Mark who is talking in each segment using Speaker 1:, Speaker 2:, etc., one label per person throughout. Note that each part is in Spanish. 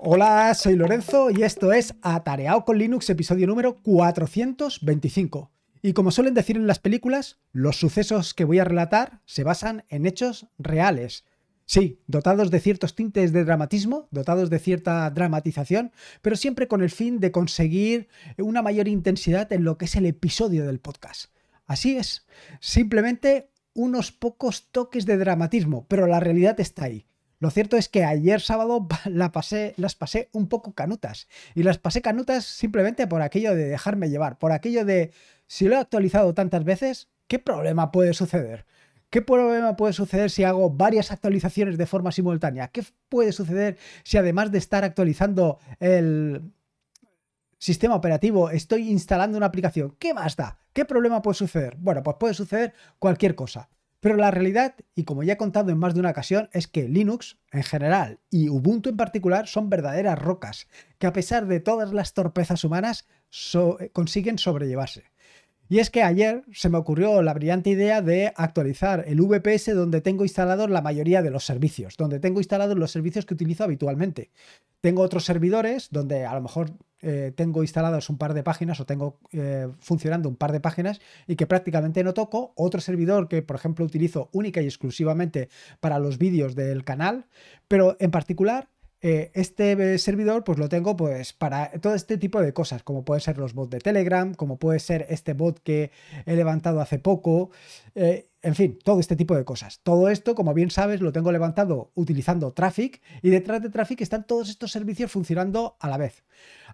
Speaker 1: Hola, soy Lorenzo y esto es Atareado con Linux, episodio número 425. Y como suelen decir en las películas, los sucesos que voy a relatar se basan en hechos reales. Sí, dotados de ciertos tintes de dramatismo, dotados de cierta dramatización, pero siempre con el fin de conseguir una mayor intensidad en lo que es el episodio del podcast. Así es, simplemente unos pocos toques de dramatismo, pero la realidad está ahí. Lo cierto es que ayer sábado las pasé un poco canutas. Y las pasé canutas simplemente por aquello de dejarme llevar, por aquello de, si lo he actualizado tantas veces, ¿qué problema puede suceder? ¿Qué problema puede suceder si hago varias actualizaciones de forma simultánea? ¿Qué puede suceder si además de estar actualizando el, sistema operativo, estoy instalando una aplicación. ¿Qué más da? ¿Qué problema puede suceder? Bueno, pues puede suceder cualquier cosa. Pero la realidad, y como ya he contado en más de una ocasión, es que Linux en general y Ubuntu en particular son verdaderas rocas, que a pesar de todas las torpezas humanas, consiguen sobrellevarse. Y es que ayer se me ocurrió la brillante idea de actualizar el VPS donde tengo instalados la mayoría de los servicios, donde tengo instalados los servicios que utilizo habitualmente. Tengo otros servidores donde a lo mejor eh, tengo instaladas un par de páginas o tengo eh, funcionando un par de páginas y que prácticamente no toco. Otro servidor que, por ejemplo, utilizo única y exclusivamente para los vídeos del canal, pero en particular eh, este servidor pues lo tengo pues para todo este tipo de cosas, como pueden ser los bots de Telegram, como puede ser este bot que he levantado hace poco, en fin, todo este tipo de cosas. Todo esto, como bien sabes, lo tengo levantado utilizando Traffic y detrás de Traffic están todos estos servicios funcionando a la vez.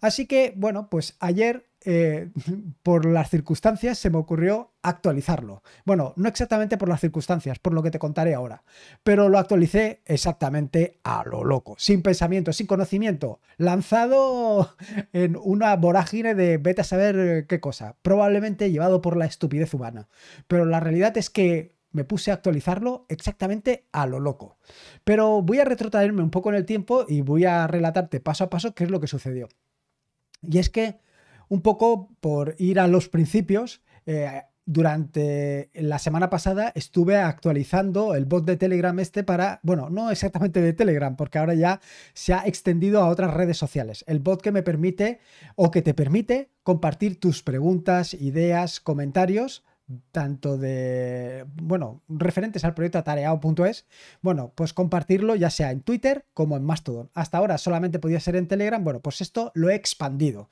Speaker 1: Así que, bueno, pues ayer eh, por las circunstancias se me ocurrió actualizarlo. Bueno, no exactamente por las circunstancias, por lo que te contaré ahora, pero lo actualicé exactamente a lo loco, sin pensamiento, sin conocimiento, lanzado en una vorágine de vete a saber eh, qué cosa, probablemente llevado por la estupidez humana. Pero la realidad es que me puse a actualizarlo exactamente a lo loco. Pero voy a retrotraerme un poco en el tiempo y voy a relatarte paso a paso qué es lo que sucedió. Y es que, un poco por ir a los principios, eh, durante la semana pasada estuve actualizando el bot de Telegram este para, bueno, no exactamente de Telegram, porque ahora ya se ha extendido a otras redes sociales. El bot que me permite o que te permite compartir tus preguntas, ideas, comentarios tanto de, bueno, referentes al proyecto atareado.es, bueno, pues compartirlo ya sea en Twitter como en Mastodon. Hasta ahora solamente podía ser en Telegram, bueno, pues esto lo he expandido.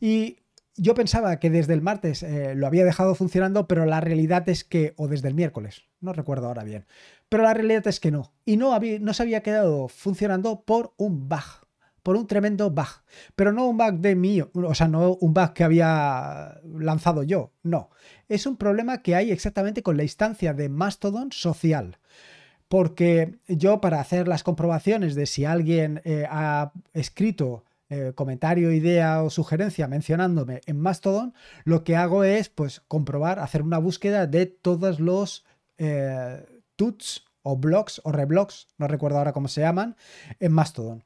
Speaker 1: Y yo pensaba que desde el martes eh, lo había dejado funcionando, pero la realidad es que, o desde el miércoles, no recuerdo ahora bien, pero la realidad es que no. Y no, había, no se había quedado funcionando por un bug por un tremendo bug. Pero no un bug de mío, o sea, no un bug que había lanzado yo, no. Es un problema que hay exactamente con la instancia de Mastodon social. Porque yo para hacer las comprobaciones de si alguien eh, ha escrito eh, comentario, idea o sugerencia mencionándome en Mastodon, lo que hago es pues comprobar, hacer una búsqueda de todos los eh, tuts o blogs o reblogs, no recuerdo ahora cómo se llaman, en Mastodon.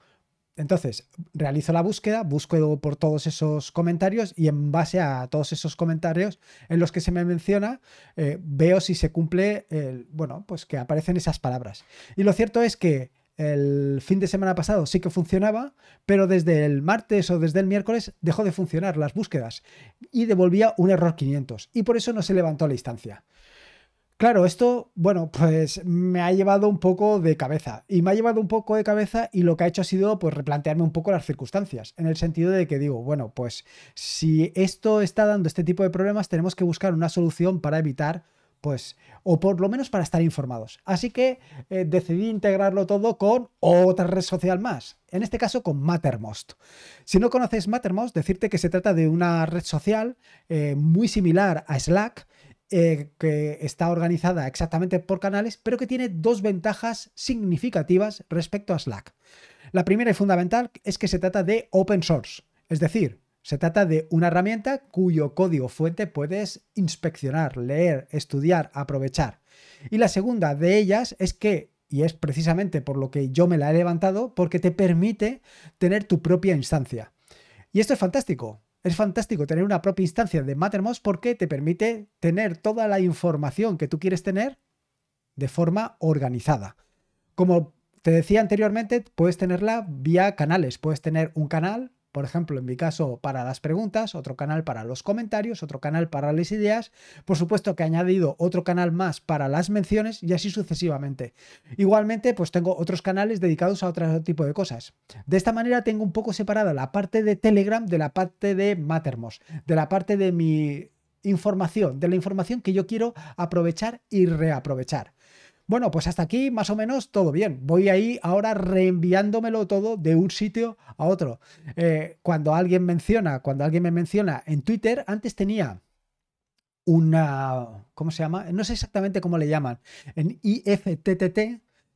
Speaker 1: Entonces, realizo la búsqueda, busco por todos esos comentarios y en base a todos esos comentarios en los que se me menciona, eh, veo si se cumple, bueno, pues que aparecen esas palabras. Y lo cierto es que el fin de semana pasado sí que funcionaba, pero desde el martes o desde el miércoles dejó de funcionar las búsquedas y devolvía un error 500 y por eso no se levantó la instancia. Claro, esto, bueno, pues me ha llevado un poco de cabeza. Y me ha llevado un poco de cabeza y lo que ha hecho ha sido pues replantearme un poco las circunstancias, en el sentido de que digo, bueno, pues si esto está dando este tipo de problemas, tenemos que buscar una solución para evitar pues, o por lo menos para estar informados. Así que eh, decidí integrarlo todo con otra red social más, en este caso con Mattermost. Si no conoces Mattermost, decirte que se trata de una red social eh, muy similar a Slack, eh, que está organizada exactamente por canales, pero que tiene dos ventajas significativas respecto a Slack. La primera y fundamental es que se trata de open source, es decir, se trata de una herramienta cuyo código fuente puedes inspeccionar, leer, estudiar, aprovechar. Y la segunda de ellas es que, y es precisamente por lo que yo me la he levantado, porque te permite tener tu propia instancia. Y esto es fantástico, es fantástico tener una propia instancia de Mattermost porque te permite tener toda la información que tú quieres tener de forma organizada. Como te decía anteriormente, puedes tenerla vía canales. Puedes tener un canal por ejemplo, en mi caso, para las preguntas, otro canal para los comentarios, otro canal para las ideas, por supuesto que he añadido otro canal más para las menciones y así sucesivamente. Igualmente, pues tengo otros canales dedicados a otro tipo de cosas. De esta manera tengo un poco separada la parte de Telegram de la parte de Mattermost, de la parte de mi información, de la información que yo quiero aprovechar y reaprovechar. Bueno, pues hasta aquí más o menos todo bien. Voy ahí ahora reenviándomelo todo de un sitio a otro. Eh, cuando alguien menciona, cuando alguien me menciona en Twitter, antes tenía una, ¿cómo se llama? No sé exactamente cómo le llaman. En IFTTT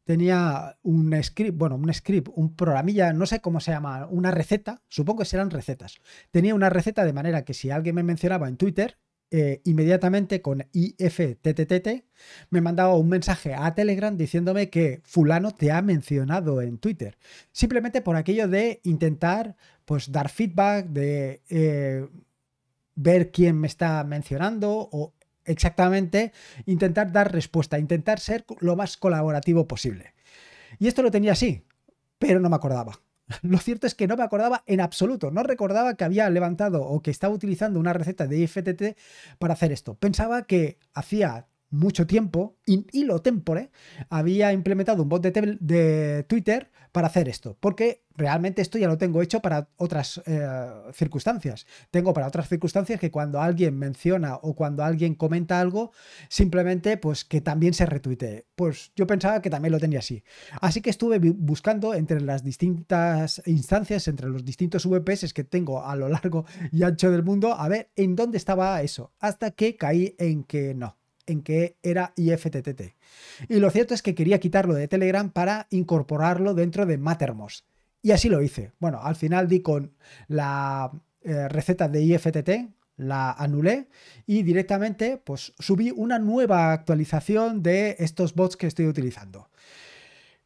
Speaker 1: tenía un script, bueno, un script, un programilla, no sé cómo se llama, una receta, supongo que serán recetas. Tenía una receta de manera que si alguien me mencionaba en Twitter, eh, inmediatamente con IFTTT, me mandaba un mensaje a Telegram diciéndome que fulano te ha mencionado en Twitter. Simplemente por aquello de intentar pues, dar feedback, de eh, ver quién me está mencionando o exactamente intentar dar respuesta, intentar ser lo más colaborativo posible. Y esto lo tenía así, pero no me acordaba. Lo cierto es que no me acordaba en absoluto, no recordaba que había levantado o que estaba utilizando una receta de IFTT para hacer esto. Pensaba que hacía mucho tiempo, y lo tempore, había implementado un bot de, Twitter para hacer esto, porque realmente esto ya lo tengo hecho para otras eh, circunstancias. Tengo para otras circunstancias que cuando alguien menciona o cuando alguien comenta algo, simplemente pues que también se retuitee. Pues yo pensaba que también lo tenía así. Así que estuve buscando entre las distintas instancias, entre los distintos VPS que tengo a lo largo y ancho del mundo, a ver en dónde estaba eso, hasta que caí en que no en que era IFTTT. Y lo cierto es que quería quitarlo de Telegram para incorporarlo dentro de Mattermost. Y así lo hice. Bueno, al final di con la eh, receta de IFTT, la anulé y directamente pues subí una nueva actualización de estos bots que estoy utilizando.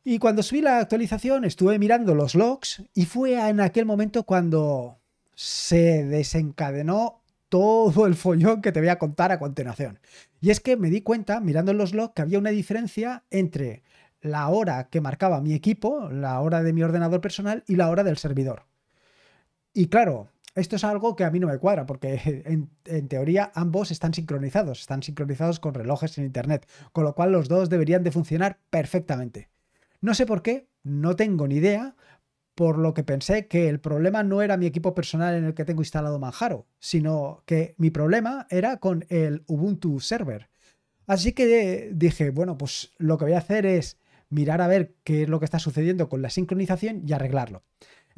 Speaker 1: Y cuando subí la actualización estuve mirando los logs y fue en aquel momento cuando se desencadenó todo el follón que te voy a contar a continuación. Y es que me di cuenta, mirando en los logs, que había una diferencia entre la hora que marcaba mi equipo, la hora de mi ordenador personal y la hora del servidor. Y claro, esto es algo que a mí no me cuadra, porque en, en, teoría ambos están sincronizados, están sincronizados con relojes en Internet, con lo cual los dos deberían de funcionar perfectamente. No sé por qué, no tengo ni idea, por lo que pensé que el problema no era mi equipo personal en el que tengo instalado Manjaro, sino que mi problema era con el Ubuntu Server. Así que eh, dije, bueno, pues lo que voy a hacer es mirar a ver qué es lo que está sucediendo con la sincronización y arreglarlo.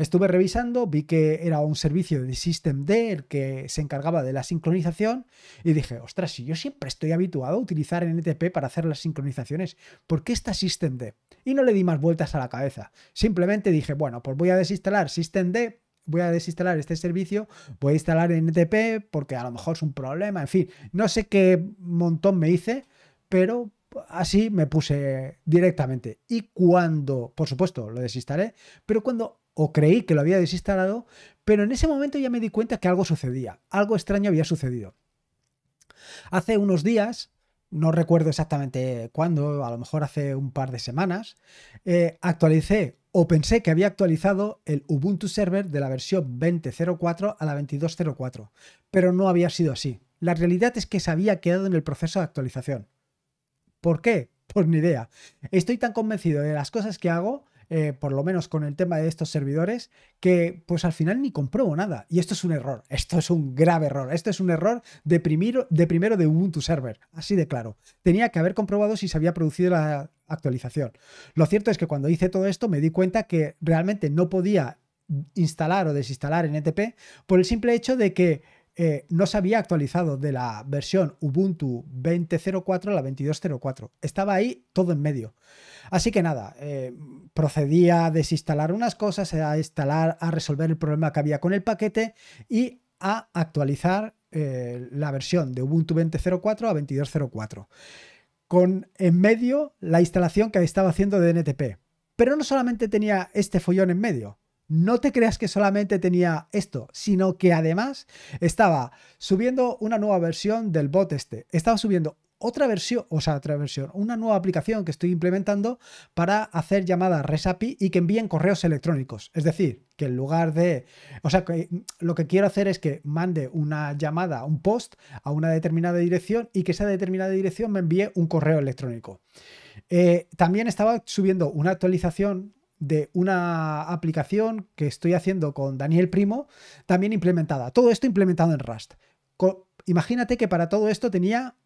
Speaker 1: Estuve revisando, vi que era un servicio de Systemd el que se encargaba de la sincronización y dije, ostras, si yo siempre estoy habituado a utilizar NTP e para hacer las sincronizaciones, ¿por qué está Systemd? Y no le di más vueltas a la cabeza. Simplemente dije, bueno, pues voy a desinstalar Systemd voy a desinstalar este servicio, voy a instalar NTP e porque a lo mejor es un problema, en fin, no sé qué montón me hice, pero así me puse directamente. Y cuando, por supuesto, lo desinstalé, pero cuando o creí que lo había desinstalado, pero en ese momento ya me di cuenta que algo sucedía, algo extraño había sucedido. Hace unos días, no recuerdo exactamente cuándo, a lo mejor hace un par de semanas, eh, actualicé o pensé que había actualizado el Ubuntu Server de la versión 20.04 a la 22.04, pero no había sido así. La realidad es que se había quedado en el proceso de actualización. ¿Por qué? Pues ni idea. Estoy tan convencido de las cosas que hago eh, por lo menos con el tema de estos servidores, que pues al final ni comprobo nada. Y esto es un error, esto es un grave error, esto es un error de primero de, Ubuntu Server, así de claro. Tenía que haber comprobado si se había producido la actualización. Lo cierto es que cuando hice todo esto me di cuenta que realmente no podía instalar o desinstalar en NTP e por el simple hecho de que eh, no se había actualizado de la versión Ubuntu 20.04 a la 22.04. Estaba ahí todo en medio. Así que nada, eh, procedía a desinstalar unas cosas, a instalar, a resolver el problema que había con el paquete y a actualizar eh, la versión de Ubuntu 20.04 a 22.04. Con en medio la instalación que estaba haciendo de NTP. Pero no solamente tenía este follón en medio, no te creas que solamente tenía esto, sino que además estaba subiendo una nueva versión del bot este. Estaba subiendo otra versión, o sea, otra versión, una nueva aplicación que estoy implementando para hacer llamadas RESAPI y que envíen correos electrónicos. Es decir, que en lugar de, o sea, lo que quiero hacer es que mande una llamada, un post a una determinada dirección y que esa determinada dirección me envíe un correo electrónico. Eh, también estaba subiendo una actualización de una aplicación que estoy haciendo con Daniel Primo, también implementada. Todo esto implementado en Rust. Imagínate que para todo esto tenía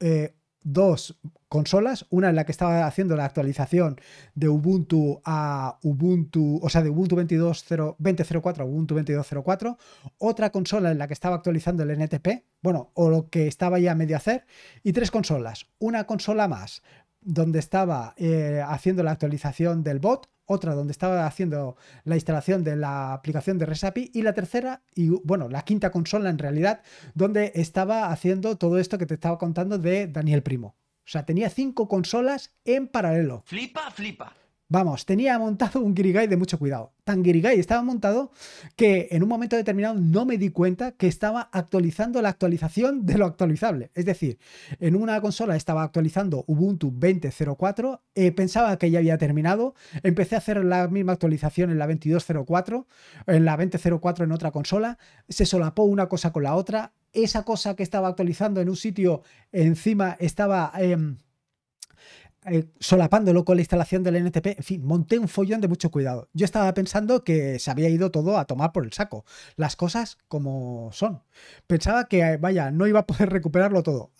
Speaker 1: eh, dos consolas, una en la que estaba haciendo la actualización de Ubuntu a Ubuntu, o sea, de Ubuntu 20.04 a Ubuntu 22.04, otra consola en la que estaba actualizando el NTP, bueno, o lo que estaba ya medio hacer, y tres consolas, una consola más donde estaba eh, haciendo la actualización del bot, otra donde estaba haciendo la instalación de la aplicación de Resapi y la tercera y bueno, la quinta consola en realidad, donde estaba haciendo todo esto que te estaba contando de Daniel Primo. O sea, tenía cinco consolas en paralelo. Flipa, flipa. Vamos, tenía montado un girigay de mucho cuidado. Tan guirigay estaba montado que en un momento determinado no me di cuenta que estaba actualizando la actualización de lo actualizable. Es decir, en una consola estaba actualizando Ubuntu 20.04, eh, pensaba que ya había terminado, empecé a hacer la misma actualización en la 22.04, en la 20.04 en otra consola, se solapó una cosa con la otra, esa cosa que estaba actualizando en un sitio encima estaba... Em, eh, solapándolo con la instalación del NTP. En fin, monté un follón de mucho cuidado. Yo estaba pensando que se había ido todo a tomar por el saco, las cosas como son. Pensaba que, eh, vaya, no iba a poder recuperarlo todo.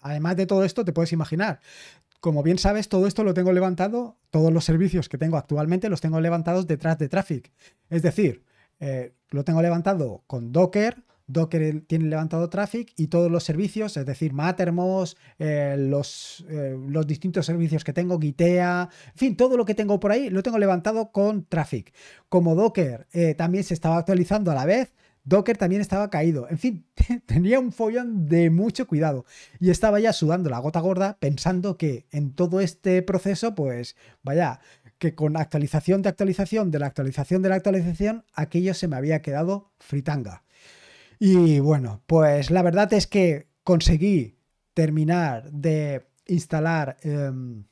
Speaker 1: además de todo esto, te puedes imaginar. Como bien sabes, todo esto lo tengo levantado, todos los servicios que tengo actualmente los tengo levantados detrás de Traffic. Es decir, eh, lo tengo levantado con Docker, Docker tiene levantado traffic y todos los servicios, es decir, Mattermost, eh, eh, los, distintos servicios que tengo, Gitea, en fin, todo lo que tengo por ahí lo tengo levantado con traffic. Como Docker eh, también se estaba actualizando a la vez, Docker también estaba caído. En fin, tenía un follón de mucho cuidado. Y estaba ya sudando la gota gorda pensando que en todo este proceso, pues vaya, que con actualización de actualización, de la actualización de la actualización, aquello se me había quedado fritanga. Y bueno, pues la verdad es que conseguí terminar de instalar em,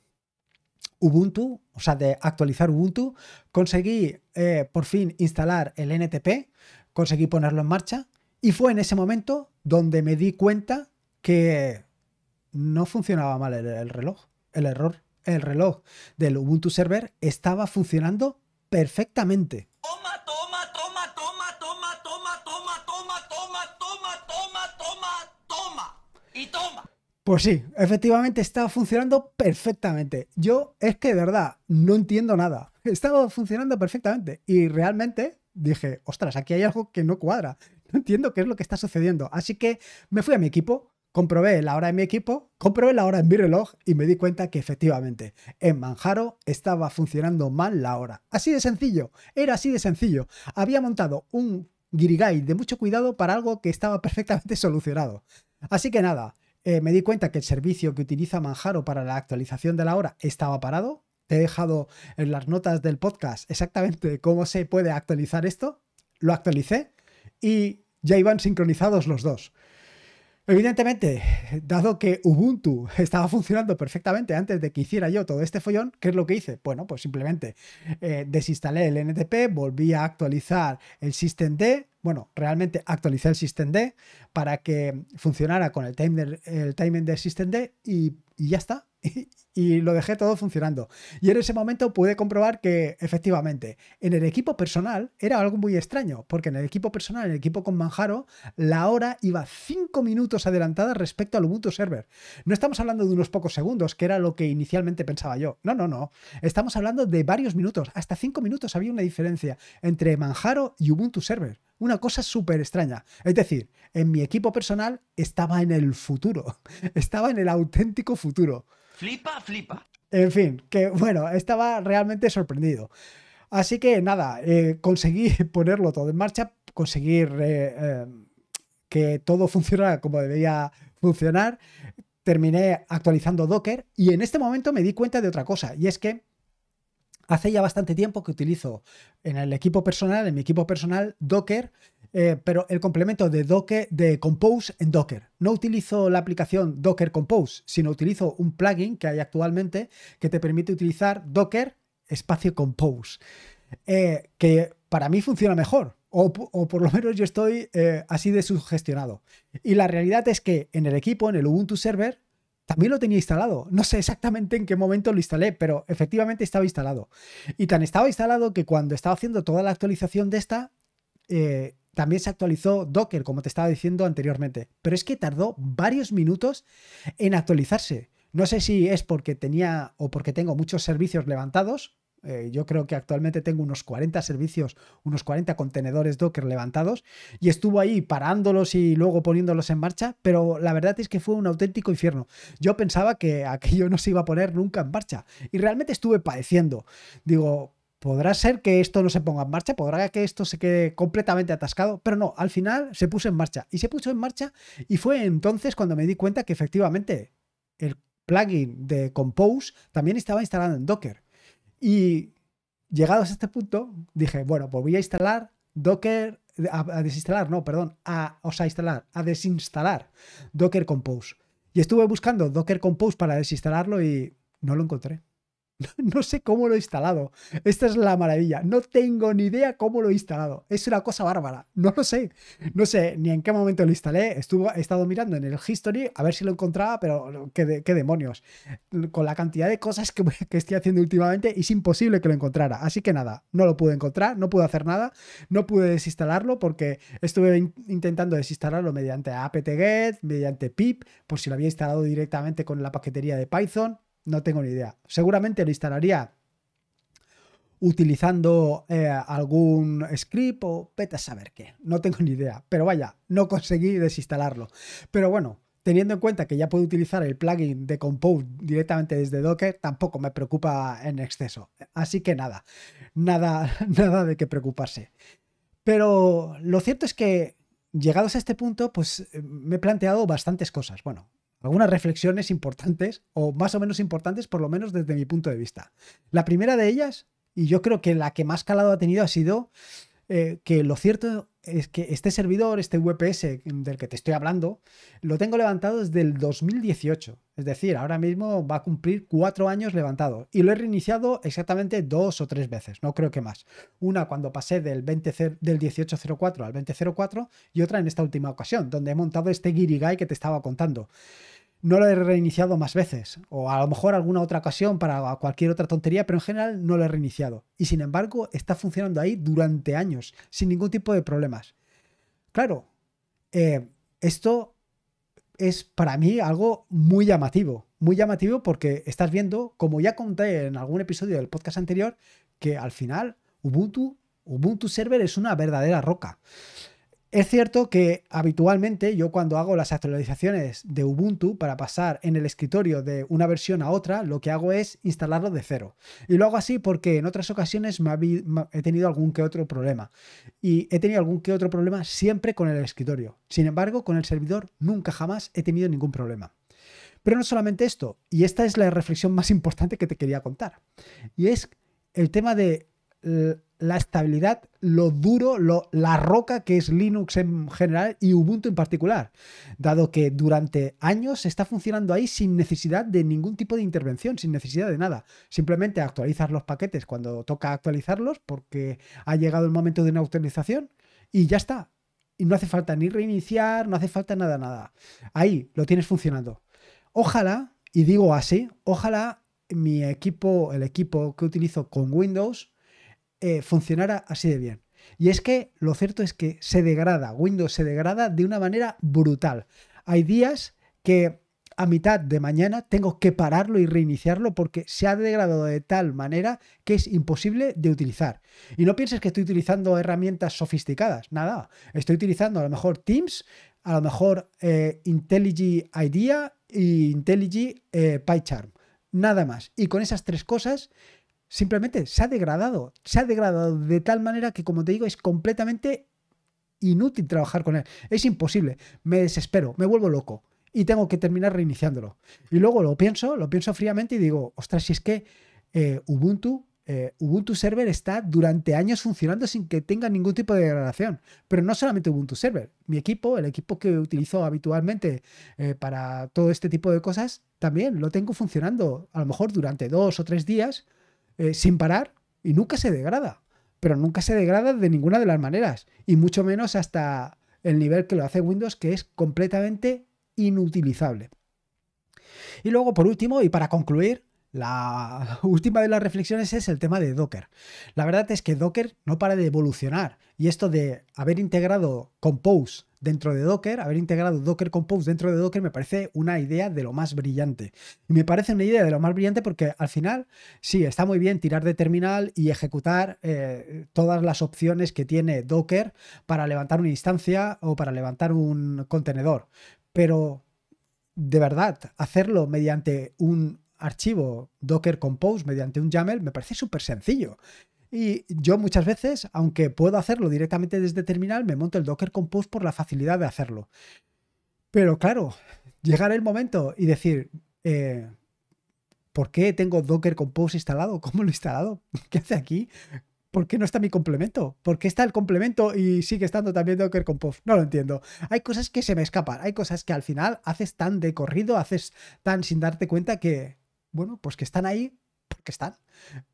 Speaker 1: Ubuntu, o sea, de actualizar Ubuntu. Conseguí eh, por fin instalar el NTP, conseguí ponerlo en marcha. Y fue en ese momento donde me di cuenta que no funcionaba mal el, reloj, el error. El reloj del Ubuntu Server estaba funcionando perfectamente. Oh Pues sí, efectivamente estaba funcionando perfectamente. Yo es que de verdad no entiendo nada. Estaba funcionando perfectamente y realmente dije, ostras, aquí hay algo que no cuadra. No entiendo qué es lo que está sucediendo. Así que me fui a mi equipo, comprobé la hora de mi equipo, comprobé la hora en mi reloj y me di cuenta que efectivamente en Manjaro estaba funcionando mal la hora. Así de sencillo, era así de sencillo. Había montado un guirigay de mucho cuidado para algo que estaba perfectamente solucionado. Así que nada, eh, me di cuenta que el servicio que utiliza Manjaro para la actualización de la hora estaba parado. Te he dejado en las notas del podcast exactamente cómo se puede actualizar esto. Lo actualicé y ya iban sincronizados los dos. Evidentemente, dado que Ubuntu estaba funcionando perfectamente antes de que hiciera yo todo este follón, ¿qué es lo que hice? Bueno, pues simplemente eh, desinstalé el NTP, volví a actualizar el systemd, bueno, realmente actualicé el systemd para que funcionara con el, timing el timing de systemd y y ya está. y lo dejé todo funcionando. Y en ese momento pude comprobar que efectivamente en el equipo personal era algo muy extraño, porque en el equipo personal, en el equipo con Manjaro, la hora iba 5 minutos adelantada respecto al Ubuntu Server. No estamos hablando de unos pocos segundos, que era lo que inicialmente pensaba yo. No, no, no. Estamos hablando de varios minutos. Hasta 5 minutos había una diferencia entre Manjaro y Ubuntu Server. Una cosa súper extraña. Es decir, en mi equipo personal estaba en el futuro, estaba en el auténtico futuro futuro. Flipa, flipa. En fin, que bueno, estaba realmente sorprendido. Así que nada, eh, conseguí ponerlo todo en marcha, conseguir eh, eh, que todo funcionara como debía funcionar. Terminé actualizando Docker y en este momento me di cuenta de otra cosa, y es que hace ya bastante tiempo que utilizo en el equipo personal, en mi equipo personal, Docker eh, pero el complemento de Docker, de Compose en Docker. No utilizo la aplicación Docker Compose, sino utilizo un plugin que hay actualmente que te permite utilizar Docker espacio Compose, eh, que para mí funciona mejor. O, por lo menos yo estoy eh, así de sugestionado. Y la realidad es que en el equipo, en el Ubuntu server, también lo tenía instalado. No sé exactamente en qué momento lo instalé, pero efectivamente estaba instalado. Y tan estaba instalado que cuando estaba haciendo toda la actualización de esta, también se actualizó Docker, como te estaba diciendo anteriormente, pero es que tardó varios minutos en actualizarse. No sé si es porque tenía o porque tengo muchos servicios levantados. Eh, yo creo que actualmente tengo unos 40 servicios, unos 40 contenedores Docker levantados y estuvo ahí parándolos y luego poniéndolos en marcha, pero la verdad es que fue un auténtico infierno. Yo pensaba que aquello no se iba a poner nunca en marcha y realmente estuve padeciendo. Digo, podrá ser que esto no se ponga en marcha, podrá que esto se quede completamente atascado, pero no, al final se puso en marcha y se puso en marcha y fue entonces cuando me di cuenta que efectivamente el plugin de Compose también estaba instalado en Docker. Y llegados a este punto, dije, bueno, pues voy a instalar Docker, a, desinstalar, no, perdón, a, o sea, instalar, a desinstalar Docker Compose. Y estuve buscando Docker Compose para desinstalarlo y no lo encontré. No sé cómo lo he instalado. Esta es la maravilla. No tengo ni idea cómo lo he instalado. Es una cosa bárbara. No lo sé. No sé ni en qué momento lo instalé. Estuvo, he estado mirando en el History a ver si lo encontraba, pero qué, demonios. Con la cantidad de cosas que, estoy haciendo últimamente es imposible que lo encontrara. Así que nada, no lo pude encontrar, no pude hacer nada, no pude desinstalarlo porque estuve intentando desinstalarlo mediante apt-get, mediante pip, por si lo había instalado directamente con la paquetería de Python. No tengo ni idea. Seguramente lo instalaría utilizando eh, algún script o vete a saber qué. No tengo ni idea. Pero vaya, no conseguí desinstalarlo. Pero bueno, teniendo en cuenta que ya puedo utilizar el plugin de Compose directamente desde Docker, tampoco me preocupa en exceso. Así que nada, nada, nada de qué preocuparse. Pero lo cierto es que llegados a este punto, pues eh, me he planteado bastantes cosas. Bueno, algunas reflexiones importantes o más o menos importantes, por lo menos desde mi punto de vista. La primera de ellas, y yo creo que la que más calado ha tenido, ha sido eh, que lo cierto es que este servidor, este VPS del que te estoy hablando, lo tengo levantado desde el 2018. Es decir, ahora mismo va a cumplir cuatro años levantado. Y lo he reiniciado exactamente dos o tres veces, no creo que más. Una cuando pasé del, 20, del 1804 al 2004 y otra en esta última ocasión, donde he montado este guirigay que te estaba contando no lo he reiniciado más veces, o a lo mejor alguna otra ocasión para cualquier otra tontería, pero en general no lo he reiniciado. Y sin embargo, está funcionando ahí durante años, sin ningún tipo de problemas. Claro, eh, esto es para mí algo muy llamativo, muy llamativo porque estás viendo, como ya conté en algún episodio del podcast anterior, que al final Ubuntu, Ubuntu Server es una verdadera roca. Es cierto que habitualmente yo cuando hago las actualizaciones de Ubuntu para pasar en el escritorio de una versión a otra, lo que hago es instalarlo de cero. Y lo hago así porque en otras ocasiones he tenido algún que otro problema. Y he tenido algún que otro problema siempre con el escritorio. Sin embargo, con el servidor nunca jamás he tenido ningún problema. Pero no solamente esto, y esta es la reflexión más importante que te quería contar. Y es el tema de la estabilidad, lo duro, la roca que es Linux en general y Ubuntu en particular, dado que durante años está funcionando ahí sin necesidad de ningún tipo de intervención, sin necesidad de nada. Simplemente actualizas los paquetes cuando toca actualizarlos porque ha llegado el momento de una actualización y ya está. Y no hace falta ni reiniciar, no hace falta nada, nada. Ahí lo tienes funcionando. Ojalá, y digo así, ojalá mi equipo, el equipo que utilizo con Windows, funcionará eh, funcionara así de bien. Y es que lo cierto es que se degrada, Windows se degrada de una manera brutal. Hay días que a mitad de mañana tengo que pararlo y reiniciarlo porque se ha degradado de tal manera que es imposible de utilizar. Y no pienses que estoy utilizando herramientas sofisticadas, nada. Estoy utilizando a lo mejor Teams, a lo mejor eh, IntelliJ IDEA y IntelliJ eh, PyCharm. Nada más. Y con esas tres cosas Simplemente se ha degradado, se ha degradado de tal manera que, como te digo, es completamente inútil trabajar con él. Es imposible, me desespero, me vuelvo loco y tengo que terminar reiniciándolo. Y luego lo pienso, lo pienso fríamente y digo, ostras, si es que eh, Ubuntu eh, Ubuntu Server está durante años funcionando sin que tenga ningún tipo de degradación. Pero no solamente Ubuntu Server, mi equipo, el equipo que utilizo habitualmente eh, para todo este tipo de cosas, también lo tengo funcionando a lo mejor durante dos o tres días eh, sin parar y nunca se degrada. Pero nunca se degrada de ninguna de las maneras. Y mucho menos hasta el nivel que lo hace Windows, que es completamente inutilizable. Y luego, por último, y para concluir, la última de las reflexiones es el tema de Docker. La verdad es que Docker no para de evolucionar y esto de haber integrado Compose dentro de Docker, haber integrado Docker Compose dentro de Docker me parece una idea de lo más brillante. Y me parece una idea de lo más brillante porque al final, sí, está muy bien tirar de terminal y ejecutar eh, todas las opciones que tiene Docker para levantar una instancia o para levantar un contenedor. Pero de verdad, hacerlo mediante un archivo Docker Compose, mediante un YAML, me parece súper sencillo. Y yo muchas veces, aunque puedo hacerlo directamente desde terminal, me monto el Docker Compose por la facilidad de hacerlo. Pero claro, llegar el momento y decir, eh, ¿por qué tengo Docker Compose instalado? ¿Cómo lo he instalado? ¿Qué hace aquí? ¿Por qué no está mi complemento? ¿Por qué está el complemento y sigue estando también Docker Compose? No lo entiendo. Hay cosas que se me escapan, hay cosas que al final haces tan de corrido, haces tan sin darte cuenta que, bueno, pues que están ahí porque están.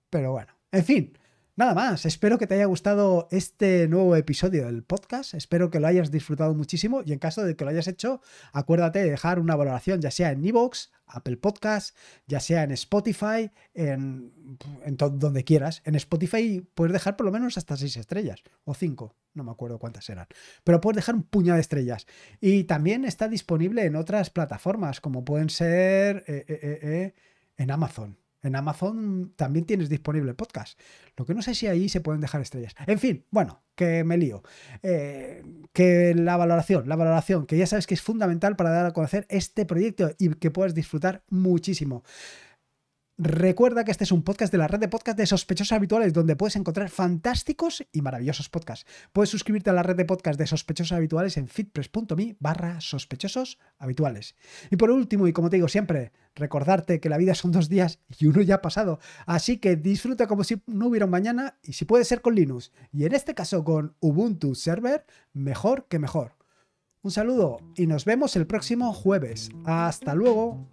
Speaker 1: Pero bueno, en fin. Nada más, espero que te haya gustado este nuevo episodio del podcast, espero que lo hayas disfrutado muchísimo y en caso de que lo hayas hecho, acuérdate de dejar una valoración ya sea en Evox, Apple Podcast, ya sea en Spotify, en, donde quieras. En Spotify puedes dejar por lo menos hasta seis estrellas o cinco, no me acuerdo cuántas eran, pero puedes dejar un puñado de estrellas. Y también está disponible en otras plataformas como pueden ser eh, eh, eh, en Amazon. En Amazon también tienes disponible el podcast. Lo que no sé si ahí se pueden dejar estrellas. En fin, bueno, que me lío. Eh, que la valoración, la valoración, que ya sabes que es fundamental para dar a conocer este proyecto y que puedas disfrutar muchísimo. Recuerda que este es un podcast de la red de podcast de sospechosos habituales donde puedes encontrar fantásticos y maravillosos podcasts. Puedes suscribirte a la red de podcast de sospechosos habituales en fitpress.me barra sospechosos habituales. Y por último, y como te digo siempre, recordarte que la vida son dos días y uno ya ha pasado. Así que disfruta como si no hubiera un mañana y si puede ser con Linux. Y en este caso con Ubuntu Server, mejor que mejor. Un saludo y nos vemos el próximo jueves. Hasta luego.